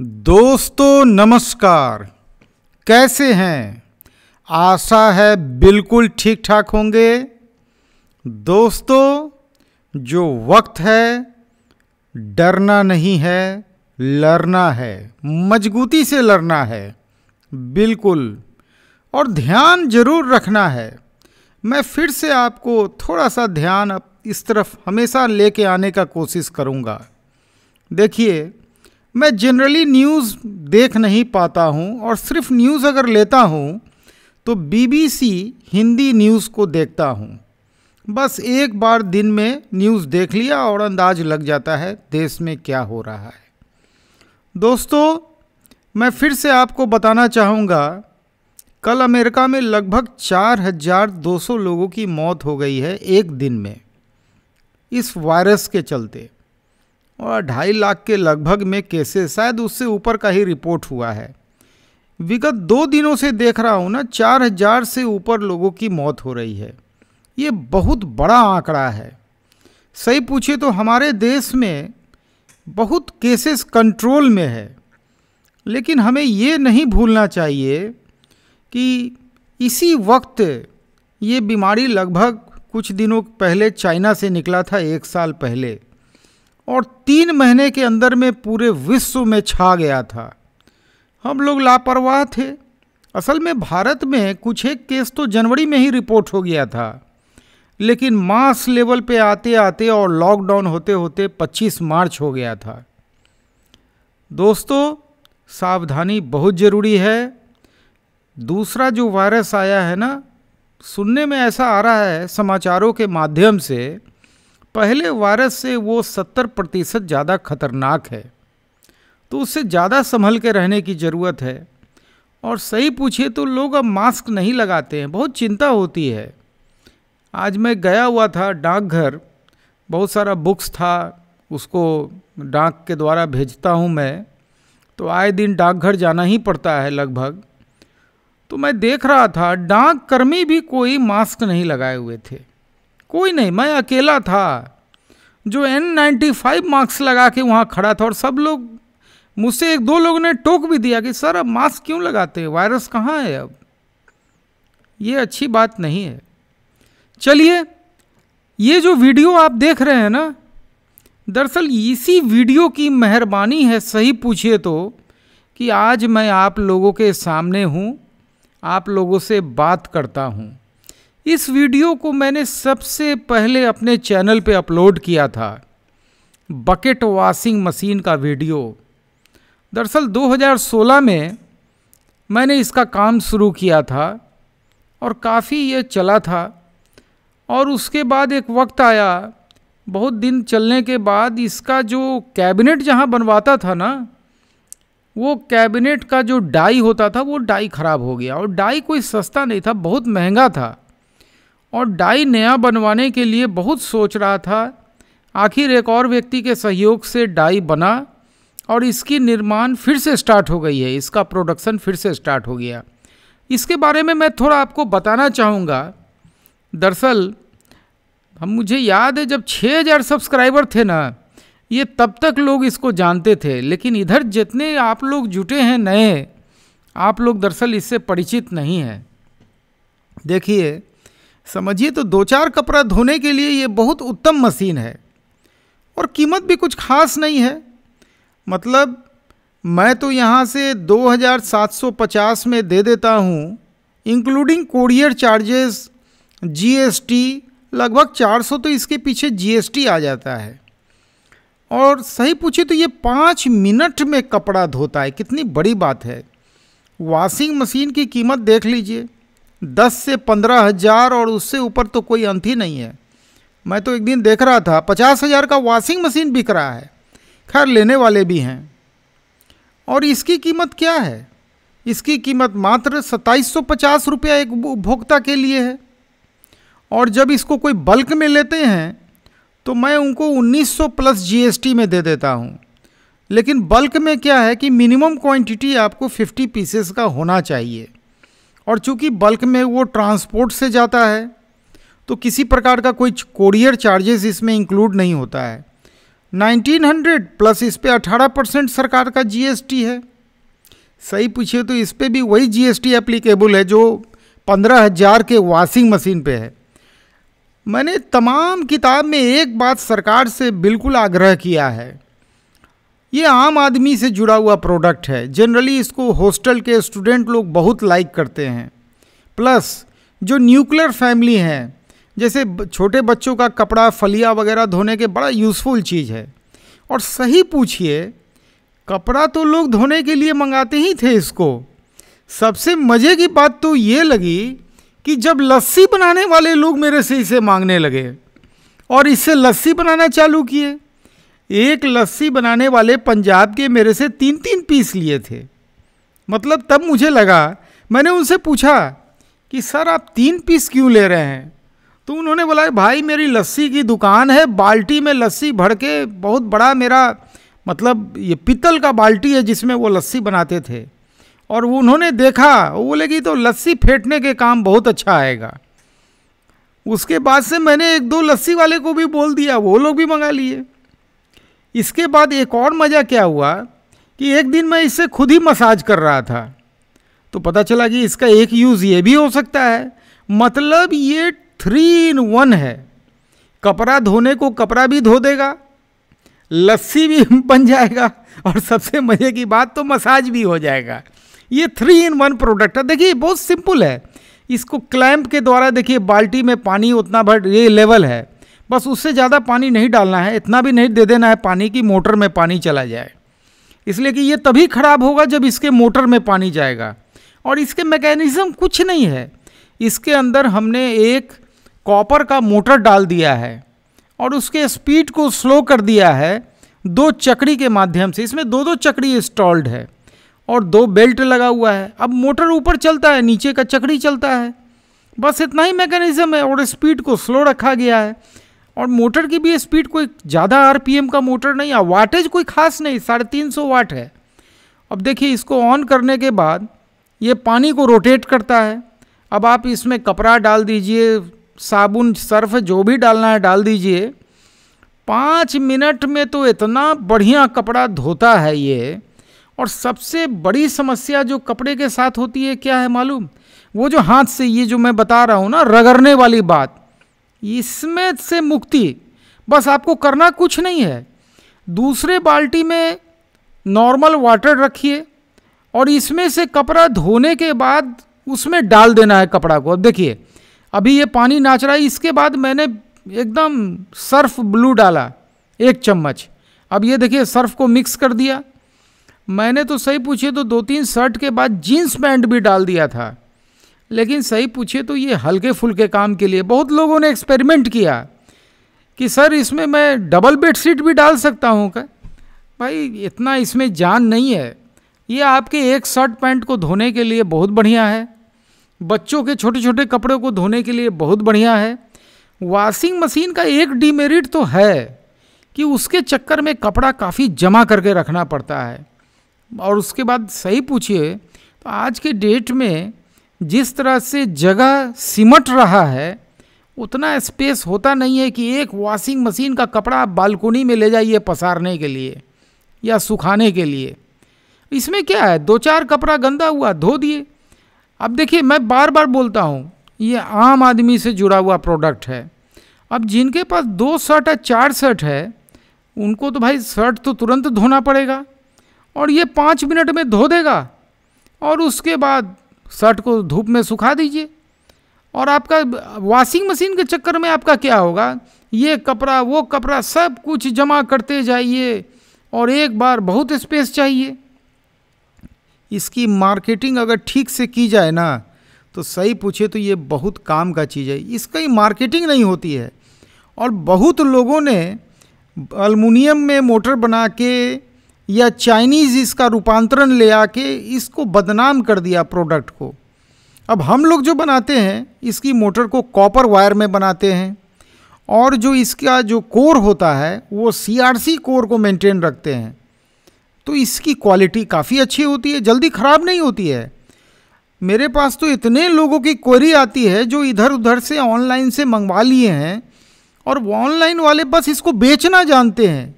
दोस्तों नमस्कार कैसे हैं आशा है बिल्कुल ठीक ठाक होंगे दोस्तों जो वक्त है डरना नहीं है लड़ना है मजबूती से लड़ना है बिल्कुल और ध्यान जरूर रखना है मैं फिर से आपको थोड़ा सा ध्यान इस तरफ हमेशा लेके आने का कोशिश करूँगा देखिए मैं जनरली न्यूज़ देख नहीं पाता हूँ और सिर्फ न्यूज़ अगर लेता हूँ तो बीबीसी हिंदी न्यूज़ को देखता हूँ बस एक बार दिन में न्यूज़ देख लिया और अंदाज लग जाता है देश में क्या हो रहा है दोस्तों मैं फिर से आपको बताना चाहूँगा कल अमेरिका में लगभग 4,200 लोगों की मौत हो गई है एक दिन में इस वायरस के चलते और ढाई लाख के लगभग में केसेस शायद उससे ऊपर का ही रिपोर्ट हुआ है विगत दो दिनों से देख रहा हूँ ना चार हजार से ऊपर लोगों की मौत हो रही है ये बहुत बड़ा आंकड़ा है सही पूछे तो हमारे देश में बहुत केसेस कंट्रोल में है लेकिन हमें ये नहीं भूलना चाहिए कि इसी वक्त ये बीमारी लगभग कुछ दिनों पहले चाइना से निकला था एक साल पहले और तीन महीने के अंदर में पूरे विश्व में छा गया था हम लोग लापरवाह थे असल में भारत में कुछ एक केस तो जनवरी में ही रिपोर्ट हो गया था लेकिन मास लेवल पे आते आते और लॉकडाउन होते होते 25 मार्च हो गया था दोस्तों सावधानी बहुत ज़रूरी है दूसरा जो वायरस आया है ना सुनने में ऐसा आ रहा है समाचारों के माध्यम से पहले वायरस से वो 70 प्रतिशत ज़्यादा खतरनाक है तो उससे ज़्यादा संभल के रहने की ज़रूरत है और सही पूछिए तो लोग अब मास्क नहीं लगाते हैं बहुत चिंता होती है आज मैं गया हुआ था डाकघर बहुत सारा बुक्स था उसको डाक के द्वारा भेजता हूँ मैं तो आए दिन डाकघर जाना ही पड़ता है लगभग तो मैं देख रहा था डाक कर्मी भी कोई मास्क नहीं लगाए हुए थे कोई नहीं मैं अकेला था जो एन नाइन्टी फाइव मार्क्स लगा के वहाँ खड़ा था और सब लोग मुझसे एक दो लोगों ने टोक भी दिया कि सर अब मास्क क्यों लगाते हैं वायरस कहाँ है अब ये अच्छी बात नहीं है चलिए ये जो वीडियो आप देख रहे हैं ना दरअसल इसी वीडियो की मेहरबानी है सही पूछिए तो कि आज मैं आप लोगों के सामने हूँ आप लोगों से बात करता हूँ इस वीडियो को मैंने सबसे पहले अपने चैनल पे अपलोड किया था बकेट वॉशिंग मशीन का वीडियो दरअसल 2016 में मैंने इसका काम शुरू किया था और काफ़ी ये चला था और उसके बाद एक वक्त आया बहुत दिन चलने के बाद इसका जो कैबिनेट जहाँ बनवाता था ना वो कैबिनेट का जो डाई होता था वो डाई ख़राब हो गया और डाई कोई सस्ता नहीं था बहुत महंगा था और डाई नया बनवाने के लिए बहुत सोच रहा था आखिर एक और व्यक्ति के सहयोग से डाई बना और इसकी निर्माण फिर से स्टार्ट हो गई है इसका प्रोडक्शन फिर से स्टार्ट हो गया इसके बारे में मैं थोड़ा आपको बताना चाहूँगा दरअसल हम मुझे याद है जब 6000 सब्सक्राइबर थे ना ये तब तक लोग इसको जानते थे लेकिन इधर जितने आप लोग जुटे हैं नए आप लोग दरअसल इससे परिचित नहीं हैं देखिए समझिए तो दो चार कपड़ा धोने के लिए ये बहुत उत्तम मशीन है और कीमत भी कुछ खास नहीं है मतलब मैं तो यहाँ से 2750 में दे देता हूँ इंक्लूडिंग कोरियर चार्जेस जीएसटी लगभग 400 तो इसके पीछे जीएसटी आ जाता है और सही पूछे तो ये पाँच मिनट में कपड़ा धोता है कितनी बड़ी बात है वॉशिंग मशीन की कीमत देख लीजिए दस से पंद्रह हज़ार और उससे ऊपर तो कोई अंत ही नहीं है मैं तो एक दिन देख रहा था पचास हज़ार का वॉशिंग मशीन बिक रहा है खैर लेने वाले भी हैं और इसकी कीमत क्या है इसकी कीमत मात्र सत्ताईस सौ पचास रुपया एक उपभोक्ता के लिए है और जब इसको कोई बल्क में लेते हैं तो मैं उनको 1900 प्लस जीएसटी में दे देता हूँ लेकिन बल्क में क्या है कि मिनिमम क्वांटिटी आपको 50 पीसेस का होना चाहिए और चूंकि बल्क में वो ट्रांसपोर्ट से जाता है तो किसी प्रकार का कोई कोरियर चार्जेस इसमें इंक्लूड नहीं होता है 1900 प्लस इस पर अठारह परसेंट सरकार का जीएसटी है सही पूछिए तो इस पर भी वही जीएसटी एप्लीकेबल है जो पंद्रह हज़ार के वॉशिंग मशीन पे है मैंने तमाम किताब में एक बात सरकार से बिल्कुल आग्रह किया है ये आम आदमी से जुड़ा हुआ प्रोडक्ट है जनरली इसको हॉस्टल के स्टूडेंट लोग बहुत लाइक करते हैं प्लस जो न्यूक्लियर फैमिली है जैसे छोटे बच्चों का कपड़ा फलिया वगैरह धोने के बड़ा यूज़फुल चीज़ है और सही पूछिए कपड़ा तो लोग धोने के लिए मंगाते ही थे इसको सबसे मज़े की बात तो ये लगी कि जब लस्सी बनाने वाले लोग मेरे से इसे मांगने लगे और इससे लस्सी बनाना चालू किए एक लस्सी बनाने वाले पंजाब के मेरे से तीन तीन पीस लिए थे मतलब तब मुझे लगा मैंने उनसे पूछा कि सर आप तीन पीस क्यों ले रहे हैं तो उन्होंने बोला भाई मेरी लस्सी की दुकान है बाल्टी में लस्सी भर के बहुत बड़ा मेरा मतलब ये पीतल का बाल्टी है जिसमें वो लस्सी बनाते थे और वो उन्होंने देखा वो बोले कि तो लस्सी फेंटने के काम बहुत अच्छा आएगा उसके बाद से मैंने एक दो लस्सी वाले को भी बोल दिया वो लोग भी मंगा लिए इसके बाद एक और मज़ा क्या हुआ कि एक दिन मैं इससे खुद ही मसाज कर रहा था तो पता चला कि इसका एक यूज़ ये भी हो सकता है मतलब ये थ्री इन वन है कपड़ा धोने को कपड़ा भी धो देगा लस्सी भी बन जाएगा और सबसे मज़े की बात तो मसाज भी हो जाएगा ये थ्री इन वन प्रोडक्ट है देखिए बहुत सिंपल है इसको क्लैंप के द्वारा देखिए बाल्टी में पानी उतना भर ये लेवल है बस उससे ज़्यादा पानी नहीं डालना है इतना भी नहीं दे देना है पानी कि मोटर में पानी चला जाए इसलिए कि ये तभी ख़राब होगा जब इसके मोटर में पानी जाएगा और इसके मैकेनिज़्म कुछ नहीं है इसके अंदर हमने एक कॉपर का मोटर डाल दिया है और उसके स्पीड को स्लो कर दिया है दो चकड़ी के माध्यम से इसमें दो दो चकड़ी इंस्टॉल्ड है और दो बेल्ट लगा हुआ है अब मोटर ऊपर चलता है नीचे का चकड़ी चलता है बस इतना ही मैकेनिज़्म है और स्पीड को स्लो रखा गया है और मोटर की भी स्पीड कोई ज़्यादा आर का मोटर नहीं है वाटेज कोई खास नहीं साढ़े तीन सौ वाट है अब देखिए इसको ऑन करने के बाद ये पानी को रोटेट करता है अब आप इसमें कपड़ा डाल दीजिए साबुन सर्फ जो भी डालना है डाल दीजिए पाँच मिनट में तो इतना बढ़िया कपड़ा धोता है ये और सबसे बड़ी समस्या जो कपड़े के साथ होती है क्या है मालूम वो जो हाथ से ये जो मैं बता रहा हूँ ना रगड़ने वाली बात इसमें से मुक्ति बस आपको करना कुछ नहीं है दूसरे बाल्टी में नॉर्मल वाटर रखिए और इसमें से कपड़ा धोने के बाद उसमें डाल देना है कपड़ा को अब देखिए अभी ये पानी नाच रहा है इसके बाद मैंने एकदम सर्फ ब्लू डाला एक चम्मच अब ये देखिए सर्फ को मिक्स कर दिया मैंने तो सही पूछे तो दो तीन शर्ट के बाद जीन्स पैंट भी डाल दिया था लेकिन सही पूछिए तो ये हल्के फुल्के काम के लिए बहुत लोगों ने एक्सपेरिमेंट किया कि सर इसमें मैं डबल बेड शीट भी डाल सकता हूँ क्या भाई इतना इसमें जान नहीं है ये आपके एक शर्ट पैंट को धोने के लिए बहुत बढ़िया है बच्चों के छोटे छोटे कपड़ों को धोने के लिए बहुत बढ़िया है वॉशिंग मशीन का एक डिमेरिट तो है कि उसके चक्कर में कपड़ा काफ़ी जमा करके रखना पड़ता है और उसके बाद सही पूछिए तो आज के डेट में जिस तरह से जगह सिमट रहा है उतना स्पेस होता नहीं है कि एक वॉशिंग मशीन का कपड़ा आप बालकोनी में ले जाइए पसारने के लिए या सुखाने के लिए इसमें क्या है दो चार कपड़ा गंदा हुआ धो दिए अब देखिए मैं बार बार बोलता हूँ ये आम आदमी से जुड़ा हुआ प्रोडक्ट है अब जिनके पास दो शर्ट या चार शर्ट है उनको तो भाई शर्ट तो तुरंत धोना पड़ेगा और ये पाँच मिनट में धो देगा और उसके बाद शर्ट को धूप में सुखा दीजिए और आपका वॉशिंग मशीन के चक्कर में आपका क्या होगा ये कपड़ा वो कपड़ा सब कुछ जमा करते जाइए और एक बार बहुत स्पेस चाहिए इसकी मार्केटिंग अगर ठीक से की जाए ना तो सही पूछे तो ये बहुत काम का चीज़ है इसका ही मार्केटिंग नहीं होती है और बहुत लोगों ने अलमुनियम में मोटर बना के या चाइनीज़ इसका रूपांतरण ले आके इसको बदनाम कर दिया प्रोडक्ट को अब हम लोग जो बनाते हैं इसकी मोटर को कॉपर वायर में बनाते हैं और जो इसका जो कोर होता है वो सी कोर को मेंटेन रखते हैं तो इसकी क्वालिटी काफ़ी अच्छी होती है जल्दी ख़राब नहीं होती है मेरे पास तो इतने लोगों की क्वेरी आती है जो इधर उधर से ऑनलाइन से मंगवा लिए हैं और वो ऑनलाइन वाले बस इसको बेचना जानते हैं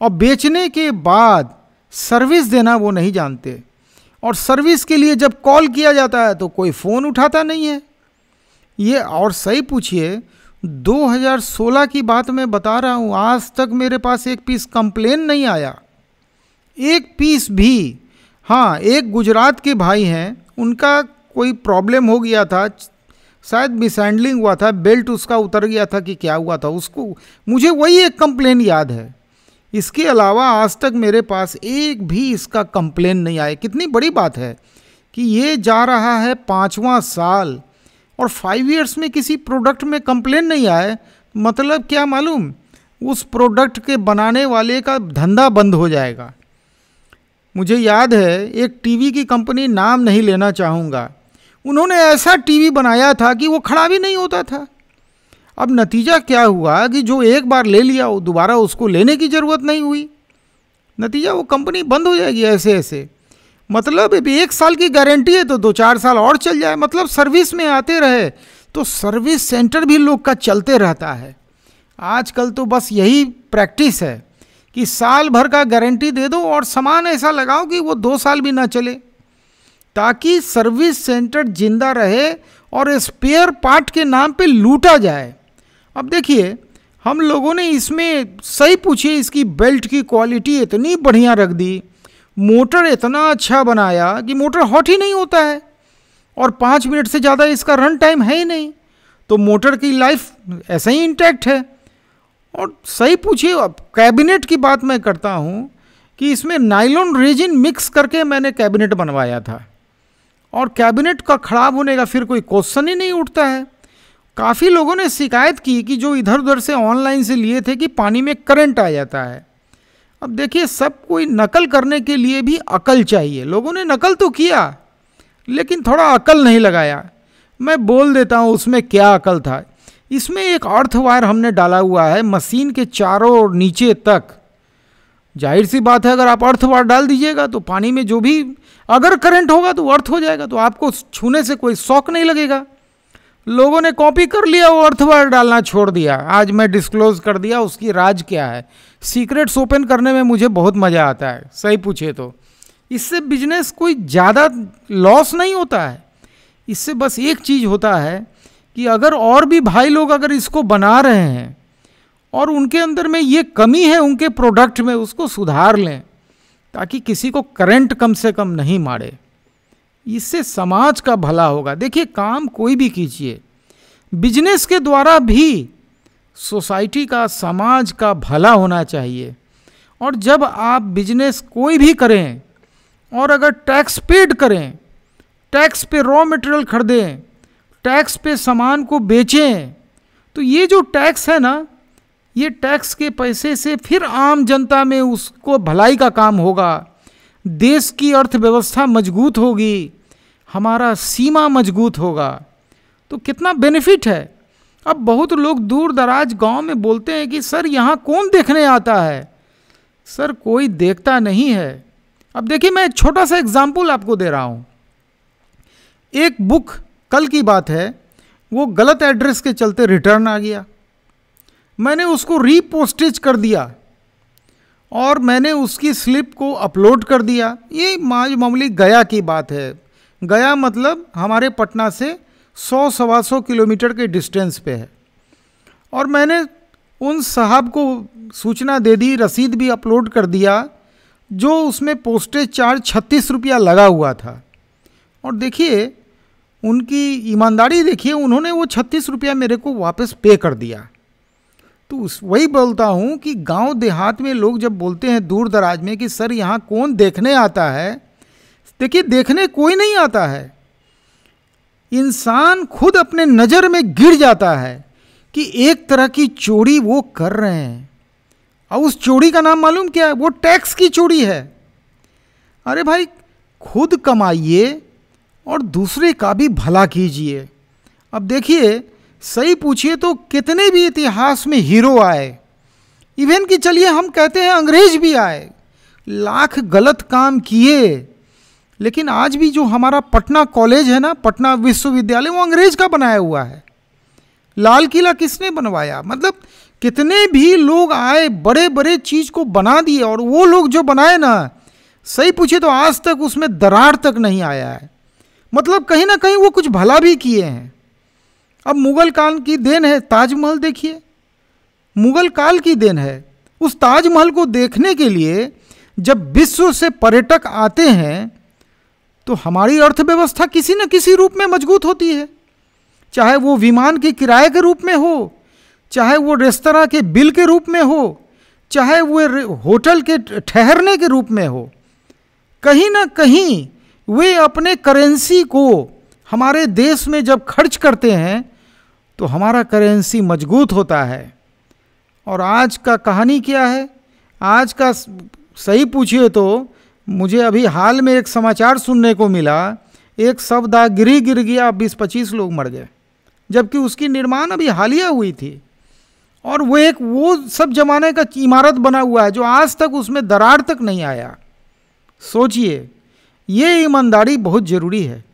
और बेचने के बाद सर्विस देना वो नहीं जानते और सर्विस के लिए जब कॉल किया जाता है तो कोई फ़ोन उठाता नहीं है ये और सही पूछिए 2016 की बात मैं बता रहा हूँ आज तक मेरे पास एक पीस कंप्लेन नहीं आया एक पीस भी हाँ एक गुजरात के भाई हैं उनका कोई प्रॉब्लम हो गया था शायद मिसहैंडलिंग हुआ था बेल्ट उसका उतर गया था कि क्या हुआ था उसको मुझे वही एक कंप्लेन याद है इसके अलावा आज तक मेरे पास एक भी इसका कंप्लेन नहीं आया कितनी बड़ी बात है कि ये जा रहा है पाँचवा साल और फाइव ईयर्स में किसी प्रोडक्ट में कंप्लेन नहीं आए मतलब क्या मालूम उस प्रोडक्ट के बनाने वाले का धंधा बंद हो जाएगा मुझे याद है एक टीवी की कंपनी नाम नहीं लेना चाहूँगा उन्होंने ऐसा टीवी बनाया था कि वो खड़ा भी नहीं होता था अब नतीजा क्या हुआ कि जो एक बार ले लिया वो दोबारा उसको लेने की ज़रूरत नहीं हुई नतीजा वो कंपनी बंद हो जाएगी ऐसे ऐसे मतलब अभी एक साल की गारंटी है तो दो चार साल और चल जाए मतलब सर्विस में आते रहे तो सर्विस सेंटर भी लोग का चलते रहता है आजकल तो बस यही प्रैक्टिस है कि साल भर का गारंटी दे दो और सामान ऐसा लगाओ कि वो दो साल भी ना चले ताकि सर्विस सेंटर जिंदा रहे और स्पेयर पार्ट के नाम पे लूटा जाए अब देखिए हम लोगों ने इसमें सही पूछिए इसकी बेल्ट की क्वालिटी इतनी बढ़िया रख दी मोटर इतना अच्छा बनाया कि मोटर हॉट ही नहीं होता है और पाँच मिनट से ज़्यादा इसका रन टाइम है ही नहीं तो मोटर की लाइफ ऐसे ही इंटैक्ट है और सही पूछिए अब कैबिनेट की बात मैं करता हूँ कि इसमें नाइलॉन रेजिन मिक्स करके मैंने कैबिनेट बनवाया था और कैबिनेट का ख़राब होने का फिर कोई क्वेश्चन ही नहीं उठता है काफ़ी लोगों ने शिकायत की कि जो इधर उधर से ऑनलाइन से लिए थे कि पानी में करंट आ जाता है अब देखिए सब कोई नकल करने के लिए भी अकल चाहिए लोगों ने नकल तो किया लेकिन थोड़ा अकल नहीं लगाया मैं बोल देता हूँ उसमें क्या अकल था इसमें एक अर्थ वायर हमने डाला हुआ है मशीन के चारों और नीचे तक जाहिर सी बात है अगर आप अर्थ वायर डाल दीजिएगा तो पानी में जो भी अगर करंट होगा तो अर्थ हो जाएगा तो आपको छूने से कोई शौक नहीं लगेगा लोगों ने कॉपी कर लिया वो अर्थवार डालना छोड़ दिया आज मैं डिस्क्लोज कर दिया उसकी राज क्या है सीक्रेट्स ओपन करने में मुझे बहुत मज़ा आता है सही पूछे तो इससे बिजनेस कोई ज़्यादा लॉस नहीं होता है इससे बस एक चीज़ होता है कि अगर और भी भाई लोग अगर इसको बना रहे हैं और उनके अंदर में ये कमी है उनके प्रोडक्ट में उसको सुधार लें ताकि किसी को करंट कम से कम नहीं मारे इससे समाज का भला होगा देखिए काम कोई भी कीजिए बिजनेस के द्वारा भी सोसाइटी का समाज का भला होना चाहिए और जब आप बिजनेस कोई भी करें और अगर टैक्स पेड करें टैक्स पे रॉ मटेरियल खरीदें टैक्स पे सामान को बेचें तो ये जो टैक्स है ना ये टैक्स के पैसे से फिर आम जनता में उसको भलाई का काम होगा देश की अर्थव्यवस्था मजबूत होगी हमारा सीमा मजबूत होगा तो कितना बेनिफिट है अब बहुत लोग दूर दराज गांव में बोलते हैं कि सर यहाँ कौन देखने आता है सर कोई देखता नहीं है अब देखिए मैं एक छोटा सा एग्जाम्पल आपको दे रहा हूँ एक बुक कल की बात है वो गलत एड्रेस के चलते रिटर्न आ गया मैंने उसको रीपोस्टेज कर दिया और मैंने उसकी स्लिप को अपलोड कर दिया ये माज मामूली गया की बात है गया मतलब हमारे पटना से सौ सवा सौ किलोमीटर के डिस्टेंस पे है और मैंने उन साहब को सूचना दे दी रसीद भी अपलोड कर दिया जो उसमें पोस्टेज चार्ज छत्तीस रुपया लगा हुआ था और देखिए उनकी ईमानदारी देखिए उन्होंने वो छत्तीस रुपया मेरे को वापस पे कर दिया तो उस वही बोलता हूँ कि गांव देहात में लोग जब बोलते हैं दूर दराज में कि सर यहाँ कौन देखने आता है देखिए देखने कोई नहीं आता है इंसान खुद अपने नज़र में गिर जाता है कि एक तरह की चोरी वो कर रहे हैं और उस चोरी का नाम मालूम क्या है वो टैक्स की चोरी है अरे भाई खुद कमाइए और दूसरे का भी भला कीजिए अब देखिए सही पूछिए तो कितने भी इतिहास में हीरो आए इवन कि चलिए हम कहते हैं अंग्रेज भी आए लाख गलत काम किए लेकिन आज भी जो हमारा पटना कॉलेज है ना पटना विश्वविद्यालय वो अंग्रेज का बनाया हुआ है लाल किला किसने बनवाया मतलब कितने भी लोग आए बड़े बड़े चीज़ को बना दिए और वो लोग जो बनाए ना सही पूछे तो आज तक उसमें दरार तक नहीं आया है मतलब कहीं ना कहीं वो कुछ भला भी किए हैं अब मुगल काल की देन है ताजमहल देखिए मुगल काल की देन है उस ताजमहल को देखने के लिए जब विश्व से पर्यटक आते हैं तो हमारी अर्थव्यवस्था किसी न किसी रूप में मजबूत होती है चाहे वो विमान के किराए के रूप में हो चाहे वो रेस्तरा के बिल के रूप में हो चाहे वो होटल के ठहरने के रूप में हो कहीं ना कहीं वे अपने करेंसी को हमारे देश में जब खर्च करते हैं तो हमारा करेंसी मजबूत होता है और आज का कहानी क्या है आज का सही पूछिए तो मुझे अभी हाल में एक समाचार सुनने को मिला एक आ गिर गया बीस पच्चीस लोग मर गए जबकि उसकी निर्माण अभी हालिया हुई थी और वो एक वो सब जमाने का इमारत बना हुआ है जो आज तक उसमें दरार तक नहीं आया सोचिए ये ईमानदारी बहुत ज़रूरी है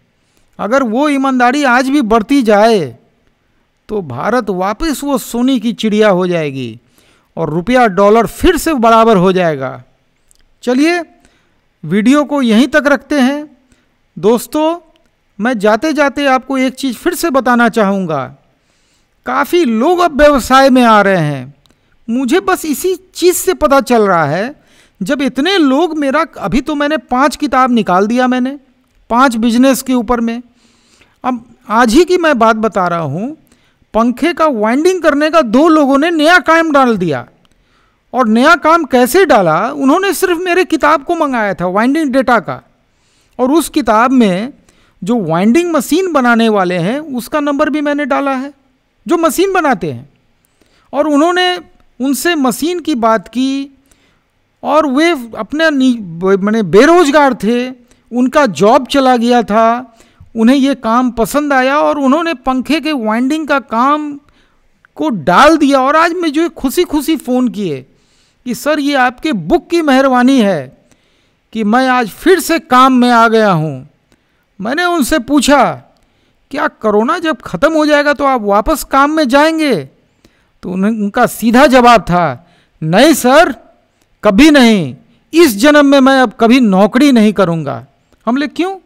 अगर वो ईमानदारी आज भी बढ़ती जाए तो भारत वापस वो सोनी की चिड़िया हो जाएगी और रुपया डॉलर फिर से बराबर हो जाएगा चलिए वीडियो को यहीं तक रखते हैं दोस्तों मैं जाते जाते आपको एक चीज़ फिर से बताना चाहूँगा काफ़ी लोग अब व्यवसाय में आ रहे हैं मुझे बस इसी चीज़ से पता चल रहा है जब इतने लोग मेरा अभी तो मैंने पांच किताब निकाल दिया मैंने पांच बिजनेस के ऊपर में अब आज ही की मैं बात बता रहा हूँ पंखे का वाइंडिंग करने का दो लोगों ने नया कायम डाल दिया और नया काम कैसे डाला उन्होंने सिर्फ मेरे किताब को मंगाया था वाइंडिंग डेटा का और उस किताब में जो वाइंडिंग मशीन बनाने वाले हैं उसका नंबर भी मैंने डाला है जो मशीन बनाते हैं और उन्होंने उनसे मशीन की बात की और वे अपने मैंने बेरोजगार थे उनका जॉब चला गया था उन्हें ये काम पसंद आया और उन्होंने पंखे के वाइंडिंग का काम को डाल दिया और आज मुझे खुशी खुशी फ़ोन किए कि सर ये आपके बुक की मेहरबानी है कि मैं आज फिर से काम में आ गया हूँ मैंने उनसे पूछा क्या कोरोना जब ख़त्म हो जाएगा तो आप वापस काम में जाएंगे तो उनका सीधा जवाब था नहीं सर कभी नहीं इस जन्म में मैं अब कभी नौकरी नहीं करूँगा हमले क्यों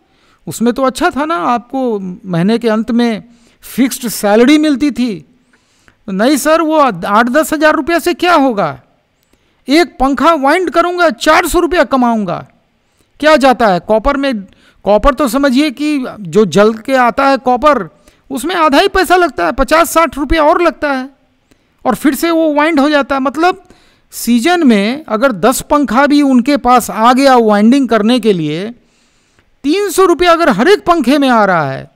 उसमें तो अच्छा था ना आपको महीने के अंत में फिक्स्ड सैलरी मिलती थी तो नहीं सर वो आठ दस हज़ार रुपये से क्या होगा एक पंखा वाइंड करूंगा चार सौ रुपया कमाऊंगा क्या जाता है कॉपर में कॉपर तो समझिए कि जो जल के आता है कॉपर उसमें आधा ही पैसा लगता है पचास साठ रुपया और लगता है और फिर से वो वाइंड हो जाता है मतलब सीजन में अगर दस पंखा भी उनके पास आ गया वाइंडिंग करने के लिए तीन सौ रुपया अगर हर एक पंखे में आ रहा है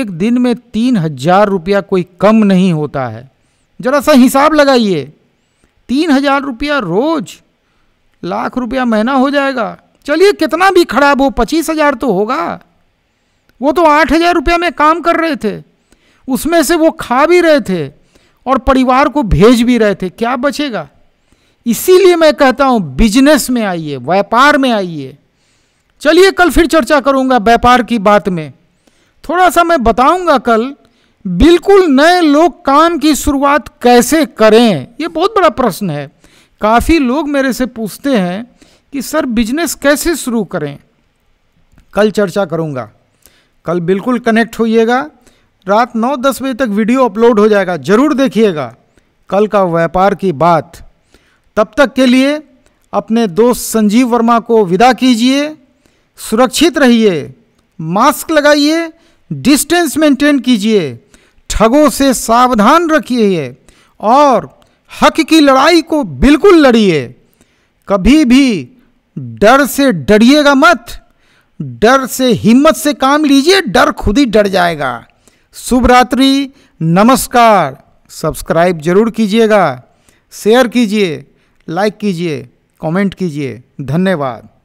एक दिन में तीन हजार रुपया कोई कम नहीं होता है ज़रा सा हिसाब लगाइए तीन हजार रुपया रोज लाख रुपया महीना हो जाएगा चलिए कितना भी खराब हो पच्चीस हजार तो होगा वो तो आठ हजार रुपया में काम कर रहे थे उसमें से वो खा भी रहे थे और परिवार को भेज भी रहे थे क्या बचेगा इसीलिए मैं कहता हूँ बिजनेस में आइए व्यापार में आइए चलिए कल फिर चर्चा करूँगा व्यापार की बात में थोड़ा सा मैं बताऊँगा कल बिल्कुल नए लोग काम की शुरुआत कैसे करें ये बहुत बड़ा प्रश्न है काफ़ी लोग मेरे से पूछते हैं कि सर बिजनेस कैसे शुरू करें कल चर्चा करूँगा कल बिल्कुल कनेक्ट होइएगा रात नौ दस बजे तक वीडियो अपलोड हो जाएगा ज़रूर देखिएगा कल का व्यापार की बात तब तक के लिए अपने दोस्त संजीव वर्मा को विदा कीजिए सुरक्षित रहिए मास्क लगाइए डिस्टेंस मेंटेन कीजिए ठगों से सावधान रखिए और हक की लड़ाई को बिल्कुल लड़िए कभी भी डर से डरिएगा मत डर से हिम्मत से काम लीजिए डर खुद ही डर जाएगा शुभ रात्रि नमस्कार सब्सक्राइब जरूर कीजिएगा शेयर कीजिए लाइक कीजिए कमेंट कीजिए धन्यवाद